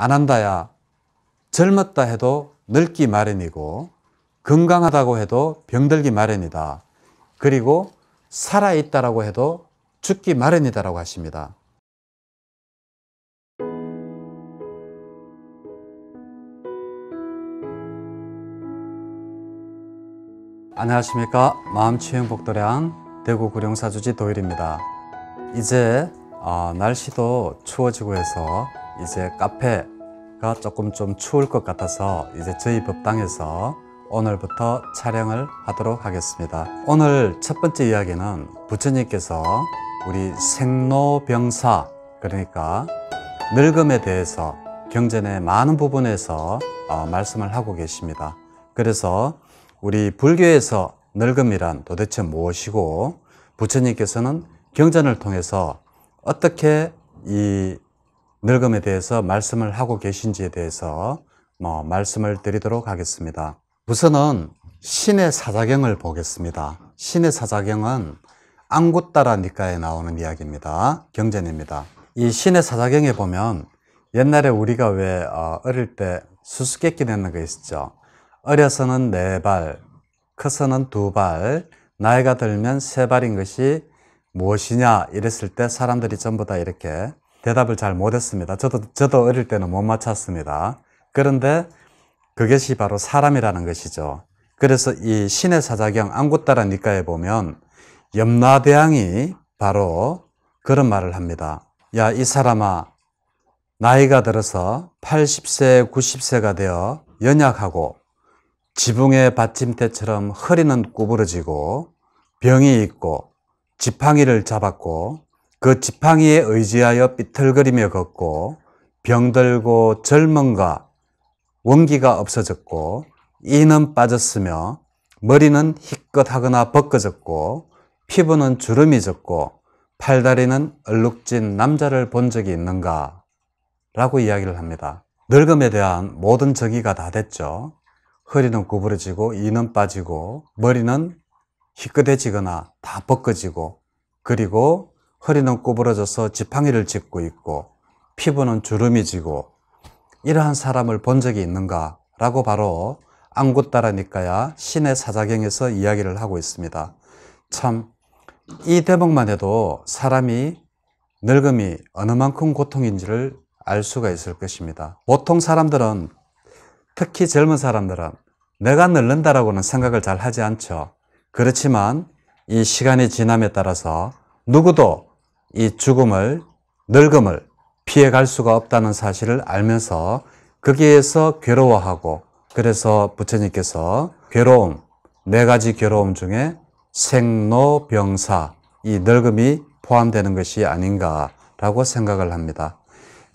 안 한다야 젊었다 해도 늙기 마련이고 건강하다고 해도 병들기 마련이다. 그리고 살아있다라고 해도 죽기 마련이다라고 하십니다. 안녕하십니까 마음치유행복도량 대구 구룡사주지 도일입니다 이제 아, 날씨도 추워지고 해서 이제 카페가 조금 좀 추울 것 같아서 이제 저희 법당에서 오늘부터 촬영을 하도록 하겠습니다 오늘 첫 번째 이야기는 부처님께서 우리 생로병사 그러니까 늙음에 대해서 경전의 많은 부분에서 어, 말씀을 하고 계십니다 그래서 우리 불교에서 늙음이란 도대체 무엇이고 부처님께서는 경전을 통해서 어떻게 이 늙음에 대해서 말씀을 하고 계신지에 대해서 뭐 말씀을 드리도록 하겠습니다. 우선은 신의 사자경을 보겠습니다. 신의 사자경은 안구따라 니까에 나오는 이야기입니다. 경전입니다. 이 신의 사자경에 보면 옛날에 우리가 왜 어, 어릴 때 수수께끼 내는 거 있었죠. 어려서는 네 발, 커서는 두 발, 나이가 들면 세 발인 것이 무엇이냐 이랬을 때 사람들이 전부 다 이렇게 대답을 잘 못했습니다. 저도, 저도 어릴 때는 못 맞췄습니다. 그런데 그것이 바로 사람이라는 것이죠. 그래서 이 신의 사자경 안구따라 니까에 보면 염라대왕이 바로 그런 말을 합니다. 야, 이 사람아, 나이가 들어서 80세, 90세가 되어 연약하고 지붕의 받침대처럼 허리는 구부러지고 병이 있고 지팡이를 잡았고 그 지팡이에 의지하여 삐틀거리며 걷고 병들고 젊은가 원기가 없어졌고 이는 빠졌으며 머리는 희끗하거나 벗겨졌고 피부는 주름이 졌고 팔다리는 얼룩진 남자를 본 적이 있는가? 라고 이야기를 합니다. 늙음에 대한 모든 정의가 다 됐죠. 허리는 구부러지고 이는 빠지고 머리는 희끗해지거나 다 벗겨지고 그리고 허리는 구부러져서 지팡이를 짚고 있고 피부는 주름이 지고 이러한 사람을 본 적이 있는가? 라고 바로 안구따라니까야 신의 사자경에서 이야기를 하고 있습니다. 참, 이 대목만 해도 사람이 늙음이 어느 만큼 고통인지를 알 수가 있을 것입니다. 보통 사람들은 특히 젊은 사람들은 내가 늙는다라고는 생각을 잘 하지 않죠. 그렇지만 이 시간이 지남에 따라서 누구도 이 죽음을, 늙음을 피해갈 수가 없다는 사실을 알면서 거기에서 괴로워하고 그래서 부처님께서 괴로움, 네 가지 괴로움 중에 생로병사, 이 늙음이 포함되는 것이 아닌가라고 생각을 합니다.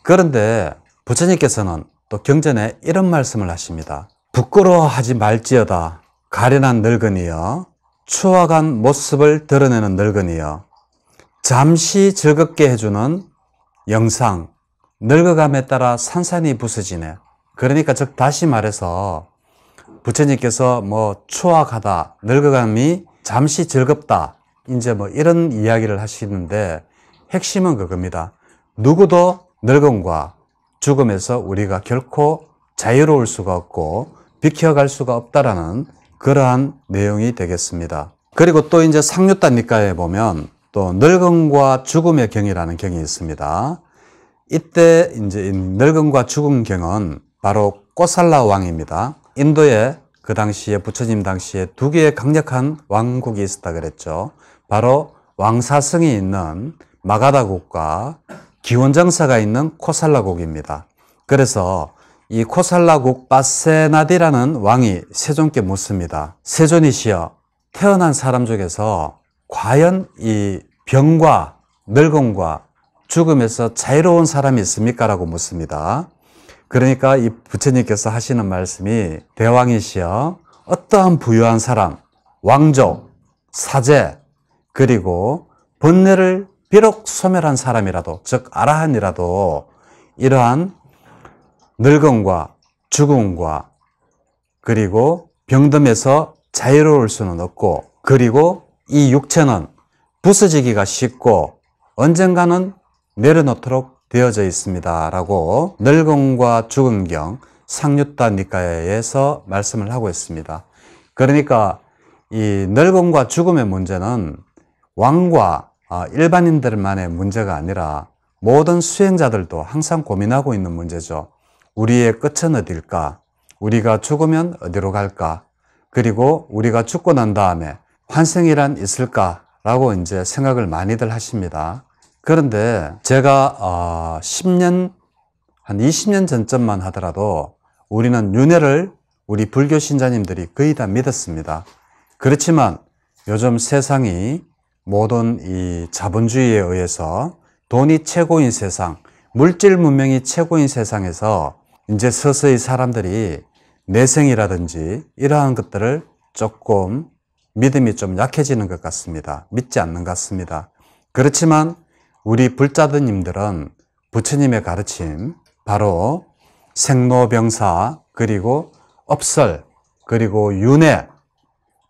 그런데 부처님께서는 또 경전에 이런 말씀을 하십니다. 부끄러워하지 말지어다. 가련한 늙은이여, 추악한 모습을 드러내는 늙은이여, 잠시 즐겁게 해주는 영상, 늙어감에 따라 산산이 부서지네. 그러니까 즉 다시 말해서 부처님께서 뭐 추악하다, 늙어감이 잠시 즐겁다, 이제 뭐 이런 이야기를 하시는데 핵심은 그겁니다. 누구도 늙음과 죽음에서 우리가 결코 자유로울 수가 없고 비켜갈 수가 없다라는 그러한 내용이 되겠습니다. 그리고 또 이제 상류단 니까에 보면 또 늙음과 죽음의 경이라는 경이 있습니다. 이때 이제 늙음과 죽음 경은 바로 꼬살라 왕입니다. 인도에 그 당시에 부처님 당시에 두 개의 강력한 왕국이 있었다 그랬죠. 바로 왕사성이 있는 마가다국과 기원정사가 있는 코살라국입니다. 그래서 이 코살라국 바세나디라는 왕이 세존께 묻습니다. 세존이시여 태어난 사람 중에서 과연 이 병과 늙음과 죽음에서 자유로운 사람이 있습니까? 라고 묻습니다. 그러니까 이 부처님께서 하시는 말씀이 대왕이시여 어떠한 부유한 사람, 왕족, 사제, 그리고 번뇌를 비록 소멸한 사람이라도, 즉, 아라한이라도 이러한 늙음과 죽음과 그리고 병듦에서 자유로울 수는 없고 그리고 이 육체는 부서지기가 쉽고 언젠가는 내려놓도록 되어져 있습니다. 라고 늙음과 죽음경 상류타 니까에서 말씀을 하고 있습니다. 그러니까 이 늙음과 죽음의 문제는 왕과 아, 일반인들만의 문제가 아니라 모든 수행자들도 항상 고민하고 있는 문제죠. 우리의 끝은 어딜까? 우리가 죽으면 어디로 갈까? 그리고 우리가 죽고 난 다음에 환생이란 있을까? 라고 이제 생각을 많이들 하십니다. 그런데 제가 10년, 어, 한 20년 전쯤만 하더라도 우리는 윤회를 우리 불교 신자님들이 거의 다 믿었습니다. 그렇지만 요즘 세상이 모든 이 자본주의에 의해서 돈이 최고인 세상, 물질 문명이 최고인 세상에서 이제 서서히 사람들이 내생이라든지 이러한 것들을 조금 믿음이 좀 약해지는 것 같습니다. 믿지 않는 것 같습니다. 그렇지만 우리 불자드님들은 부처님의 가르침, 바로 생로병사, 그리고 업설, 그리고 윤회,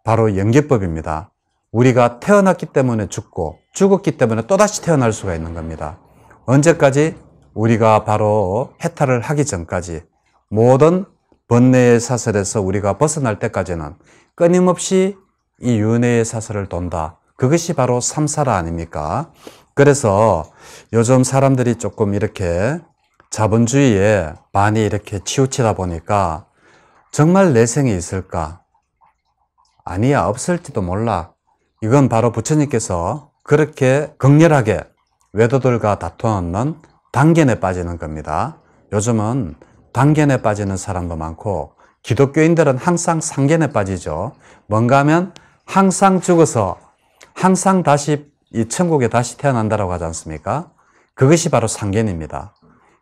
바로 연기법입니다. 우리가 태어났기 때문에 죽고 죽었기 때문에 또다시 태어날 수가 있는 겁니다. 언제까지? 우리가 바로 해탈을 하기 전까지 모든 번뇌의 사슬에서 우리가 벗어날 때까지는 끊임없이 이 윤회의 사설을 돈다. 그것이 바로 삼사라 아닙니까? 그래서 요즘 사람들이 조금 이렇게 자본주의에 많이 이렇게 치우치다 보니까 정말 내생이 있을까? 아니야, 없을지도 몰라. 이건 바로 부처님께서 그렇게 극렬하게 외도들과 다투는 단견에 빠지는 겁니다. 요즘은 단견에 빠지는 사람도 많고 기독교인들은 항상 상견에 빠지죠. 뭔가 하면 항상 죽어서 항상 다시 이 천국에 다시 태어난다라고 하지 않습니까? 그것이 바로 상견입니다.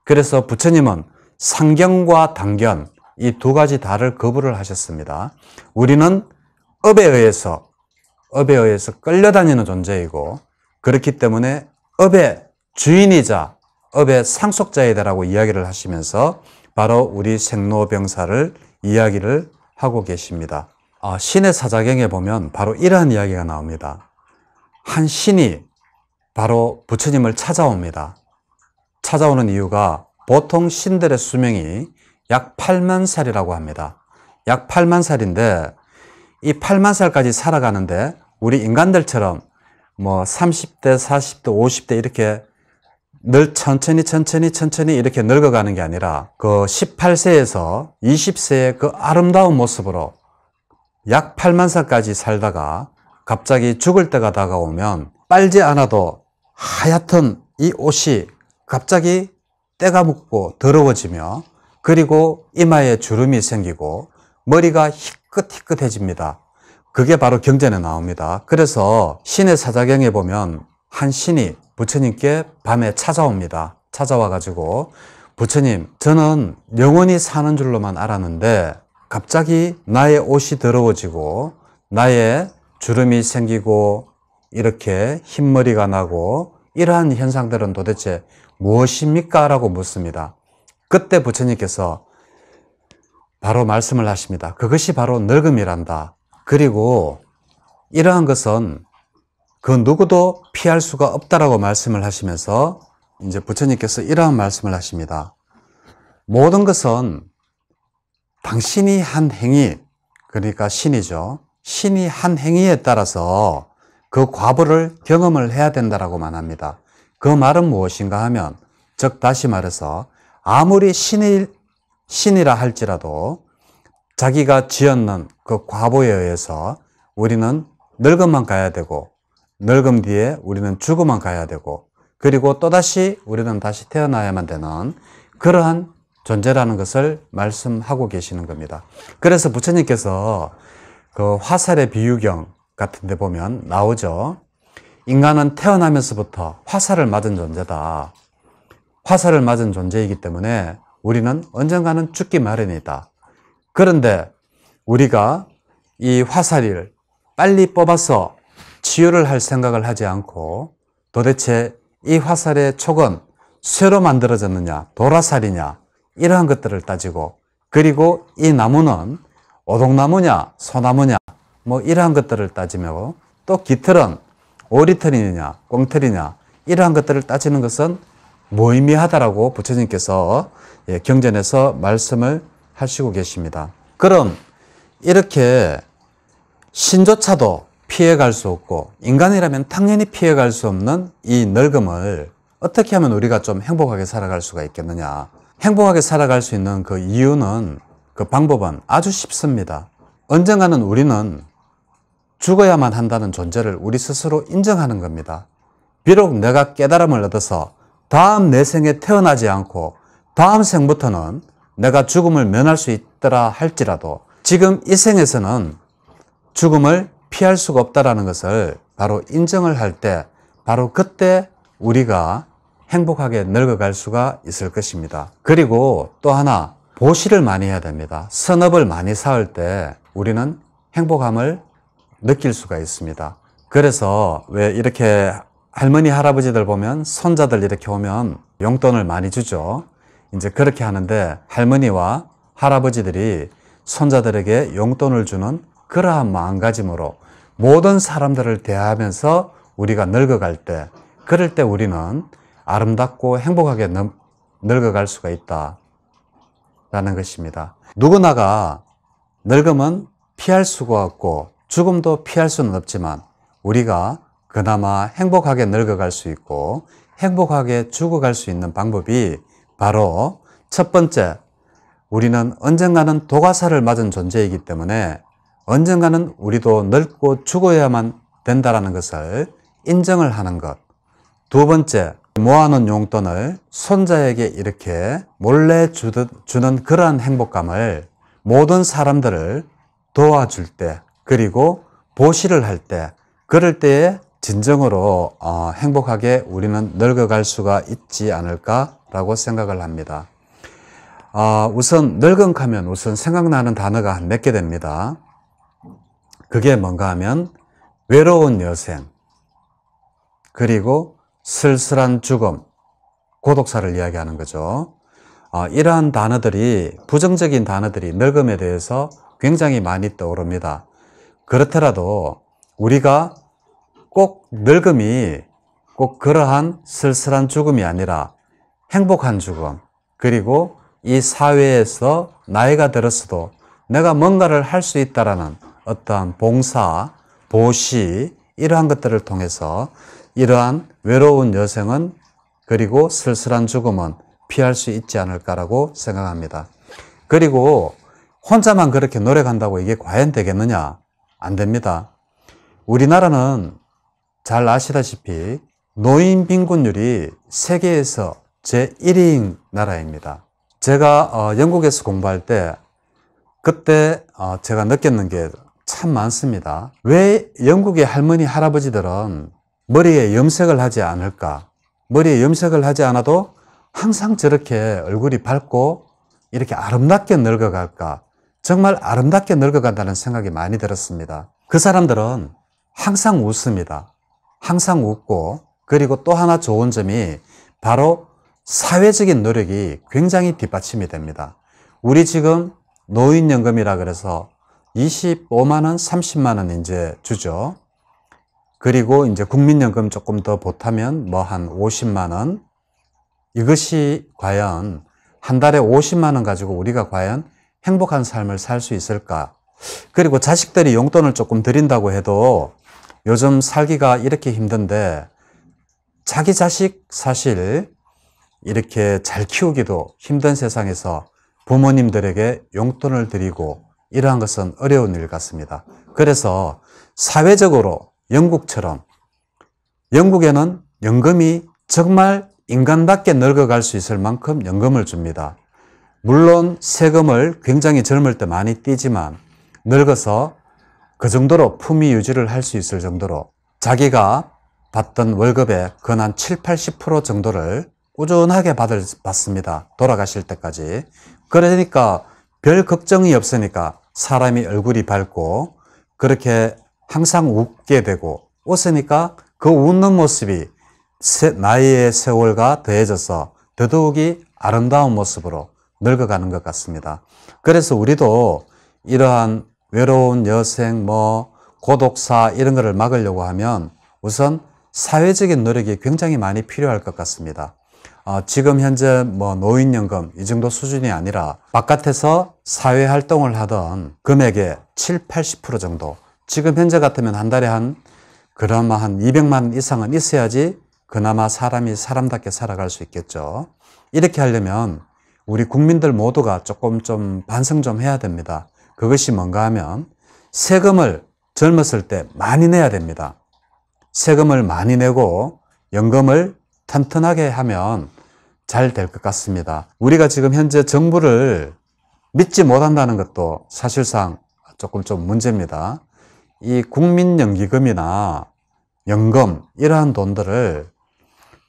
그래서 부처님은 상견과 당견 이 두 가지 다를 거부를 하셨습니다. 우리는 업에 의해서 업에 의해서 끌려다니는 존재이고 그렇기 때문에 업의 주인이자 업의 상속자이다라고 이야기를 하시면서 바로 우리 생로병사를 이야기를 하고 계십니다. 아, 신의 사자경에 보면 바로 이러한 이야기가 나옵니다. 한 신이 바로 부처님을 찾아옵니다. 찾아오는 이유가 보통 신들의 수명이 약 8만 살이라고 합니다. 약 8만 살인데 이 8만 살까지 살아가는데 우리 인간들처럼 뭐 30대, 40대, 50대 이렇게 늘 천천히 천천히 천천히 이렇게 늙어가는 게 아니라 그 18세에서 20세의 그 아름다운 모습으로 약 8만 살까지 살다가 갑자기 죽을 때가 다가오면 빨지 않아도 하얗던 이 옷이 갑자기 때가 묻고 더러워지며 그리고 이마에 주름이 생기고 머리가 희끗희끗해집니다. 그게 바로 경전에 나옵니다. 그래서 신의 사자경에 보면 한 신이 부처님께 밤에 찾아옵니다. 찾아와 가지고 부처님 저는 영원히 사는 줄로만 알았는데 갑자기 나의 옷이 더러워지고 나의 주름이 생기고 이렇게 흰머리가 나고 이러한 현상들은 도대체 무엇입니까? 라고 묻습니다. 그때 부처님께서 바로 말씀을 하십니다. 그것이 바로 늙음이란다. 그리고 이러한 것은 그 누구도 피할 수가 없다라고 말씀을 하시면서 이제 부처님께서 이러한 말씀을 하십니다. 모든 것은 당신이 한 행위, 그러니까 신이죠. 신이 한 행위에 따라서 그 과부를 경험을 해야 된다라고 말합니다. 그 말은 무엇인가 하면, 즉, 다시 말해서, 아무리 신이, 신이라 할지라도 자기가 지었는 그 과보에 의해서 우리는 늙음만 가야 되고, 늙음 뒤에 우리는 죽음만 가야 되고, 그리고 또다시 우리는 다시 태어나야만 되는 그러한 존재라는 것을 말씀하고 계시는 겁니다. 그래서 부처님께서 그 화살의 비유경 같은 데 보면 나오죠. 인간은 태어나면서부터 화살을 맞은 존재다. 화살을 맞은 존재이기 때문에 우리는 언젠가는 죽기 마련이다. 그런데 우리가 이 화살을 빨리 뽑아서 치유를 할 생각을 하지 않고 도대체 이 화살의 촉은 쇠로 만들어졌느냐, 도라살이냐, 이러한 것들을 따지고 그리고 이 나무는 오동나무냐 소나무냐 뭐 이러한 것들을 따지며 또 깃털은 오리털이냐 꽁털이냐 이러한 것들을 따지는 것은 무의미하다라고 부처님께서 예, 경전에서 말씀을 하시고 계십니다. 그럼 이렇게 신조차도 피해갈 수 없고 인간이라면 당연히 피해갈 수 없는 이 늙음을 어떻게 하면 우리가 좀 행복하게 살아갈 수가 있겠느냐 행복하게 살아갈 수 있는 그 이유는 그 방법은 아주 쉽습니다. 언젠가는 우리는 죽어야만 한다는 존재를 우리 스스로 인정하는 겁니다. 비록 내가 깨달음을 얻어서 다음 내 생에 태어나지 않고 다음 생부터는 내가 죽음을 면할 수 있더라 할지라도 지금 이 생에서는 죽음을 피할 수가 없다라는 것을 바로 인정을 할 때 바로 그때 우리가 행복하게 늙어갈 수가 있을 것입니다. 그리고 또 하나 보시를 많이 해야 됩니다. 선업을 많이 쌓을 때 우리는 행복함을 느낄 수가 있습니다. 그래서 왜 이렇게 할머니 할아버지들 보면 손자들 이렇게 오면 용돈을 많이 주죠. 이제 그렇게 하는데 할머니와 할아버지들이 손자들에게 용돈을 주는 그러한 마음가짐으로 모든 사람들을 대하면서 우리가 늙어갈 때 그럴 때 우리는 아름답고 행복하게 늙어갈 수가 있다. 라는 것입니다. 누구나가 늙음은 피할 수가 없고 죽음도 피할 수는 없지만 우리가 그나마 행복하게 늙어갈 수 있고 행복하게 죽어갈 수 있는 방법이 바로 첫 번째, 우리는 언젠가는 도가사를 맞은 존재이기 때문에 언젠가는 우리도 늙고 죽어야만 된다는 것을 인정을 하는 것. 두 번째, 모아놓은 용돈을 손자에게 이렇게 몰래 주듯 주는 그러한 행복감을 모든 사람들을 도와줄 때 그리고 보시를 할 때 그럴 때에 진정으로 어, 행복하게 우리는 늙어갈 수가 있지 않을까라고 생각을 합니다. 어, 우선 늙은 가면 우선 생각나는 단어가 몇 개 됩니다. 그게 뭔가 하면 외로운 여생 그리고 쓸쓸한 죽음, 고독사를 이야기하는 거죠. 아, 이러한 단어들이, 부정적인 단어들이 늙음에 대해서 굉장히 많이 떠오릅니다. 그렇더라도 우리가 꼭 늙음이 꼭 그러한 쓸쓸한 죽음이 아니라 행복한 죽음, 그리고 이 사회에서 나이가 들었어도 내가 뭔가를 할 수 있다라는 어떠한 봉사, 보시, 이러한 것들을 통해서 이러한 외로운 여생은 그리고 쓸쓸한 죽음은 피할 수 있지 않을까라고 생각합니다. 그리고 혼자만 그렇게 노력한다고 이게 과연 되겠느냐? 안 됩니다. 우리나라는 잘 아시다시피 노인 빈곤율이 세계에서 제1위인 나라입니다. 제가 어, 영국에서 공부할 때 그때 어, 제가 느꼈는 게 참 많습니다. 왜 영국의 할머니 할아버지들은 머리에 염색을 하지 않을까? 머리에 염색을 하지 않아도 항상 저렇게 얼굴이 밝고 이렇게 아름답게 늙어갈까? 정말 아름답게 늙어간다는 생각이 많이 들었습니다. 그 사람들은 항상 웃습니다. 항상 웃고 그리고 또 하나 좋은 점이 바로 사회적인 노력이 굉장히 뒷받침이 됩니다. 우리 지금 노인연금이라 그래서 25만원, 30만원 이제 주죠. 그리고 이제 국민연금 조금 더 보태면 뭐 한 50만 원 이것이 과연 한 달에 50만 원 가지고 우리가 과연 행복한 삶을 살 수 있을까? 그리고 자식들이 용돈을 조금 드린다고 해도 요즘 살기가 이렇게 힘든데 자기 자식 사실 이렇게 잘 키우기도 힘든 세상에서 부모님들에게 용돈을 드리고 이러한 것은 어려운 일 같습니다. 그래서 사회적으로 영국처럼 영국에는 연금이 정말 인간답게 늙어갈 수 있을 만큼 연금을 줍니다. 물론 세금을 굉장히 젊을 때 많이 띄지만 늙어서 그 정도로 품위 유지를 할 수 있을 정도로 자기가 받던 월급의 근한 7, 80% 정도를 꾸준하게 받을, 받습니다. 돌아가실 때까지. 그러니까 별 걱정이 없으니까 사람이 얼굴이 밝고 그렇게 항상 웃게 되고 웃으니까 그 웃는 모습이 나이의 세월과 더해져서 더더욱이 아름다운 모습으로 늙어가는 것 같습니다. 그래서 우리도 이러한 외로운 여생, 뭐, 고독사 이런 것을 막으려고 하면 우선 사회적인 노력이 굉장히 많이 필요할 것 같습니다. 어, 지금 현재 뭐 노인연금 이 정도 수준이 아니라 바깥에서 사회 활동을 하던 금액의 7, 80% 정도 지금 현재 같으면 한 달에 한 그나마 한 200만 이상은 있어야지 그나마 사람이 사람답게 살아갈 수 있겠죠. 이렇게 하려면 우리 국민들 모두가 조금 좀 반성 좀 해야 됩니다. 그것이 뭔가 하면 세금을 젊었을 때 많이 내야 됩니다. 세금을 많이 내고 연금을 튼튼하게 하면 잘 될 것 같습니다. 우리가 지금 현재 정부를 믿지 못한다는 것도 사실상 조금 좀 문제입니다. 이 국민연기금이나 연금 이러한 돈들을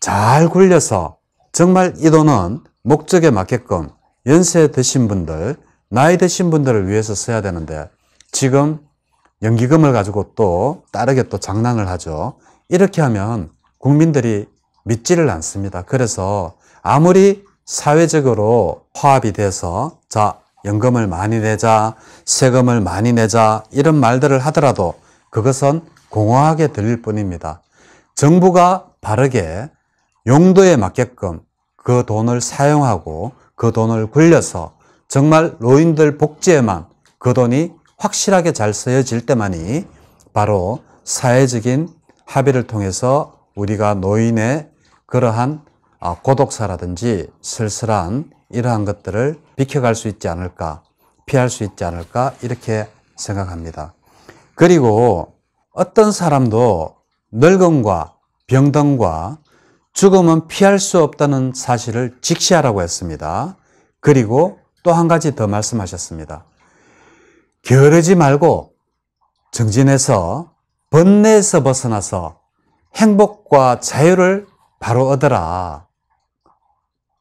잘 굴려서 정말 이 돈은 목적에 맞게끔 연세 드신 분들, 나이 드신 분들을 위해서 써야 되는데 지금 연기금을 가지고 또따르게또 장난을 하죠. 이렇게 하면 국민들이 믿지를 않습니다. 그래서 아무리 사회적으로 화합이 돼서 자 연금을 많이 내자, 세금을 많이 내자 이런 말들을 하더라도 그것은 공허하게 들릴 뿐입니다. 정부가 바르게 용도에 맞게끔 그 돈을 사용하고 그 돈을 굴려서 정말 노인들 복지에만 그 돈이 확실하게 잘 쓰여질 때만이 바로 사회적인 합의를 통해서 우리가 노인의 그러한 아, 고독사라든지 쓸쓸한 이러한 것들을 비켜갈 수 있지 않을까, 피할 수 있지 않을까, 이렇게 생각합니다. 그리고 어떤 사람도 늙음과 병등과 죽음은 피할 수 없다는 사실을 직시하라고 했습니다. 그리고 또 한 가지 더 말씀하셨습니다. 게으르지 말고 정진해서 번뇌에서 벗어나서 행복과 자유를 바로 얻어라.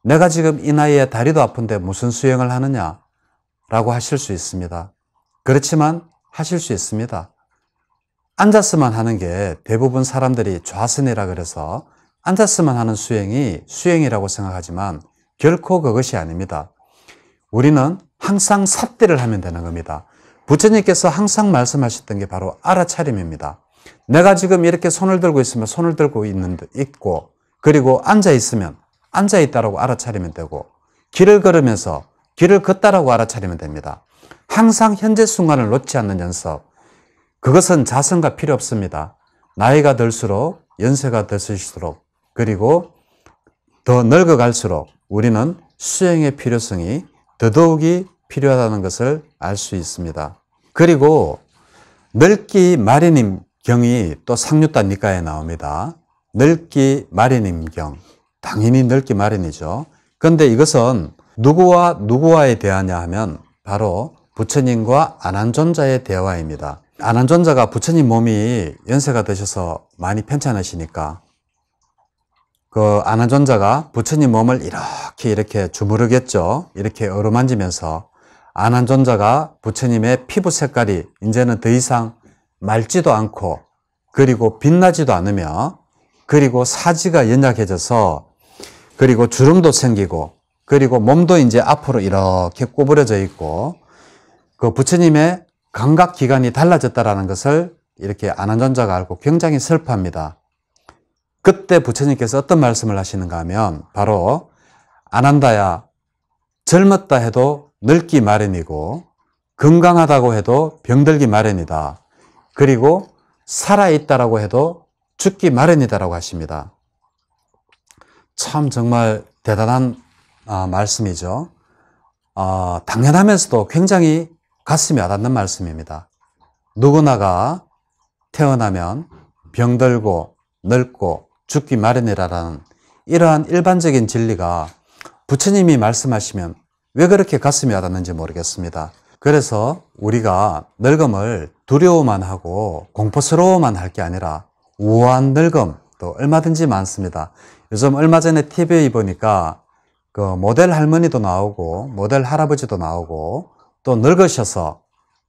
내가 지금 이 나이에 다리도 아픈데 무슨 수영을 하느냐? 라고 하실 수 있습니다. 그렇지만 하실 수 있습니다. 앉았으면 하는 게 대부분 사람들이 좌선이라 그래서 앉았으면 하는 수행이 수행이라고 생각하지만 결코 그것이 아닙니다. 우리는 항상 삽대를 하면 되는 겁니다. 부처님께서 항상 말씀하셨던 게 바로 알아차림입니다. 내가 지금 이렇게 손을 들고 있으면 손을 들고 있는 있고 그리고 앉아 있으면 앉아 있다라고 알아차리면 되고 길을 걸으면서 길을 걷다라고 알아차리면 됩니다. 항상 현재 순간을 놓지 않는 연습. 그것은 자성과 필요 없습니다. 나이가 들수록 연세가 들수록 그리고 더 늙어갈수록 우리는 수행의 필요성이 더더욱이 필요하다는 것을 알 수 있습니다. 그리고 늙기 마련임 경이 또 상류단 니까에 나옵니다. 늙기 마련임 경. 당연히 넓게 마련이죠. 그런데 이것은 누구와 누구와의 대화냐 하면 바로 부처님과 안한존자의 대화입니다. 안한존자가 부처님 몸이 연세가 드셔서 많이 편찮으시니까 그 안한존자가 부처님 몸을 이렇게 이렇게 주무르겠죠. 이렇게 어루만지면서 안한존자가 부처님의 피부 색깔이 이제는 더 이상 맑지도 않고 그리고 빛나지도 않으며 그리고 사지가 연약해져서 그리고 주름도 생기고 그리고 몸도 이제 앞으로 이렇게 구부려져 있고 그 부처님의 감각 기관이 달라졌다라는 것을 이렇게 안한전자가 알고 굉장히 슬퍼합니다. 그때 부처님께서 어떤 말씀을 하시는가 하면 바로 안한다야 젊었다 해도 늙기 마련이고 건강하다고 해도 병들기 마련이다. 그리고 살아있다라고 해도 죽기 마련이다라고 하십니다. 참 정말 대단한 아, 말씀이죠. 아, 당연하면서도 굉장히 가슴이 와닿는 말씀입니다. 누구나가 태어나면 병들고 늙고 죽기 마련이라는 이러한 일반적인 진리가 부처님이 말씀하시면 왜 그렇게 가슴이 와닿는지 모르겠습니다. 그래서 우리가 늙음을 두려워만 하고 공포스러워만 할 게 아니라 우아한 늙음, 또 얼마든지 많습니다. 요즘 얼마 전에 TV에 보니까 그 모델 할머니도 나오고 모델 할아버지도 나오고 또 늙으셔서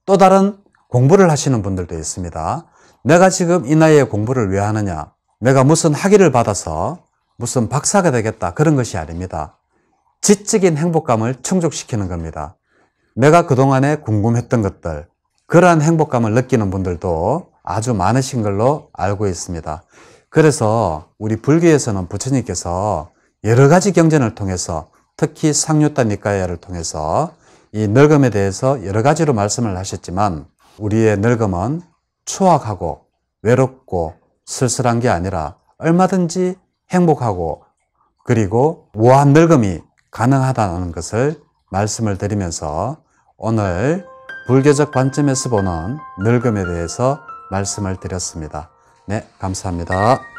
또 다른 공부를 하시는 분들도 있습니다. 내가 지금 이 나이에 공부를 왜 하느냐? 내가 무슨 학위를 받아서 무슨 박사가 되겠다 그런 것이 아닙니다. 지적인 행복감을 충족시키는 겁니다. 내가 그동안에 궁금했던 것들, 그러한 행복감을 느끼는 분들도 아주 많으신 걸로 알고 있습니다. 그래서 우리 불교에서는 부처님께서 여러 가지 경전을 통해서 특히 상류타 니까야를 통해서 이 늙음에 대해서 여러 가지로 말씀을 하셨지만 우리의 늙음은 추악하고 외롭고 쓸쓸한 게 아니라 얼마든지 행복하고 그리고 무한 늙음이 가능하다는 것을 말씀을 드리면서 오늘 불교적 관점에서 보는 늙음에 대해서 말씀을 드렸습니다. 네, 감사합니다.